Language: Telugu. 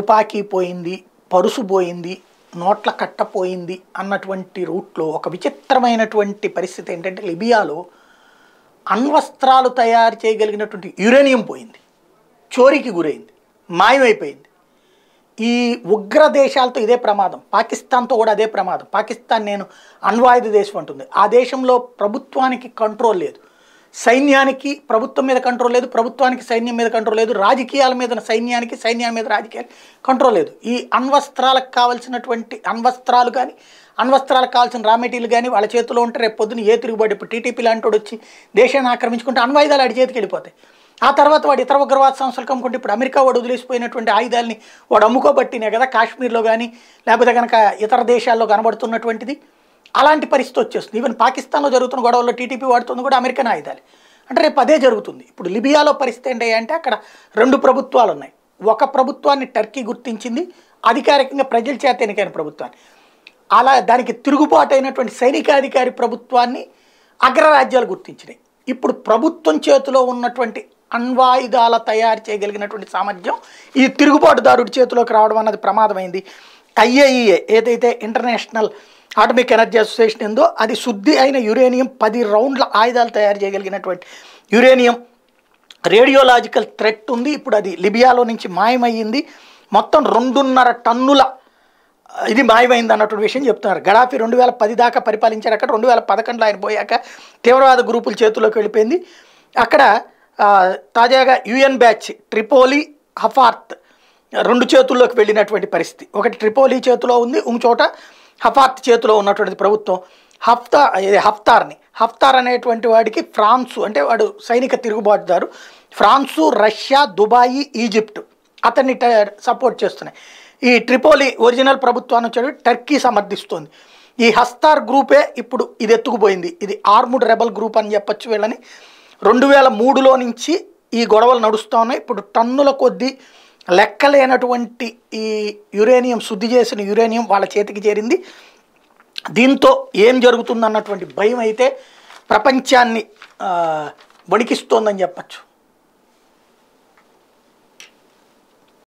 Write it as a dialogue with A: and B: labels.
A: తుపాకీ పోయింది పరుసు పోయింది నోట్ల కట్టపోయింది అన్నటువంటి రూట్లో ఒక విచిత్రమైనటువంటి పరిస్థితి ఏంటంటే లిబియాలో అణ్వస్త్రాలు తయారు చేయగలిగినటువంటి యురేనియం పోయింది చోరీకి గురైంది మాయమైపోయింది ఈ ఉగ్ర దేశాలతో ఇదే ప్రమాదం పాకిస్తాన్తో కూడా అదే ప్రమాదం పాకిస్తాన్ నేను అణ్వాయుధ దేశం అంటుంది ఆ దేశంలో ప్రభుత్వానికి కంట్రోల్ లేదు సైన్యానికి ప్రభుత్వం మీద కంట్రోల్ లేదు ప్రభుత్వానికి సైన్యం మీద కంట్రోల్ లేదు రాజకీయాల మీద సైన్యానికి సైన్యాల మీద రాజకీయాలు కంట్రోల్ లేదు ఈ అణ్వస్త్రాలకు కావాల్సినటువంటి అణ్వస్త్రాలు కానీ అణ్వస్త్రాలకు కావాల్సిన రా మెటీరియల్ కానీ వాళ్ళ చేతిలో ఉంటే రేపు పొద్దున ఏ తిరుగుబడి ఇప్పుడు టీటీపీ లాంటి వచ్చి దేశాన్ని ఆక్రమించుకుంటే అణ్వాయుధాలు అడి చేతికి వెళ్ళిపోతాయి ఆ తర్వాత వాడు ఇతర ఉగ్రవాద సంస్థలు కమ్ముకుంటే ఇప్పుడు అమెరికా వాడు వదిలేసిపోయినటువంటి ఆయుధాలని వాడు అమ్ముకోబట్టినే కదా కాశ్మీర్లో కానీ లేకపోతే కనుక ఇతర దేశాల్లో కనబడుతున్నటువంటిది అలాంటి పరిస్థితి వచ్చేస్తుంది ఈవెన్ పాకిస్తాన్లో జరుగుతున్న గొడవల్లో టీటీపీ వాడుతుంది కూడా అమెరికన్ ఆయుధాలు అంటే రేపు అదే జరుగుతుంది ఇప్పుడు లిబియాలో పరిస్థితి ఏంటి అంటే అక్కడ రెండు ప్రభుత్వాలు ఉన్నాయి ఒక ప్రభుత్వాన్ని టర్కీ గుర్తించింది అధికారికంగా ప్రజల చేత ఎన్నికైన ప్రభుత్వాన్ని అలా దానికి తిరుగుబాటు అయినటువంటి సైనికాధికారి ప్రభుత్వాన్ని అగ్రరాజ్యాలు గుర్తించినాయి ఇప్పుడు ప్రభుత్వం చేతిలో ఉన్నటువంటి అణ్వాయుధాల తయారు చేయగలిగినటువంటి సామర్థ్యం ఈ తిరుగుబాటుదారుడి చేతిలోకి రావడం అన్నది ప్రమాదమైంది ఐఏఈఏ ఏదైతే ఇంటర్నేషనల్ ఆటమిక్ ఎనర్జీ అసోసియేషన్ ఏందో అది శుద్ధి అయిన యురేనియం పది రౌండ్ల ఆయుధాలు తయారు చేయగలిగినటువంటి యురేనియం రేడియోలాజికల్ థ్రెట్ ఉంది ఇప్పుడు అది లిబియాలో నుంచి మాయమయ్యింది మొత్తం రెండున్నర టన్నుల ఇది మాయమైంది అన్నటువంటి విషయం చెప్తున్నారు గడాఫీ రెండు వేల పది దాకా పరిపాలించారు అక్కడ రెండు వేల పదకొండులో ఆయన పోయాక తీవ్రవాద గ్రూపుల చేతుల్లోకి వెళ్ళిపోయింది అక్కడ తాజాగా యుఎన్ బ్యాచ్ ట్రిపోలి హఫార్త్ రెండు చేతుల్లోకి వెళ్ళినటువంటి పరిస్థితి ఒకటి ట్రిపోలి చేతిలో ఉంది ఇంకోచోట హఫాత్ చేతిలో ఉన్నటువంటి ప్రభుత్వం హఫ్తా హఫ్తార్ని హఫ్తార్ అనేటువంటి వాడికి ఫ్రాన్సు అంటే వాడు సైనిక తిరుగుబాటుదారు ఫ్రాన్సు రష్యా దుబాయి ఈజిప్ట్ అతన్ని సపోర్ట్ చేస్తున్నాయి ఈ ట్రిపోలి ఒరిజినల్ ప్రభుత్వాన్ని వచ్చాడు టర్కీ సమర్థిస్తోంది ఈ హస్తార్ గ్రూపే ఇప్పుడు ఇది ఎత్తుకుపోయింది ఇది ఆర్ముడ్ రెబల్ గ్రూప్ అని చెప్పొచ్చు వీళ్ళని రెండు వేల మూడులో నుంచి ఈ గొడవలు నడుస్తూ ఉన్నాయి ఇప్పుడు టన్నుల కొద్దీ లెక్కలేనటువంటి ఈ యురేనియం శుద్ధి చేసిన యురేనియం వాళ్ళ చేతికి చేరింది దీంతో ఏం జరుగుతుందన్నటువంటి భయం అయితే ప్రపంచాన్ని వణికిస్తోందని చెప్పచ్చు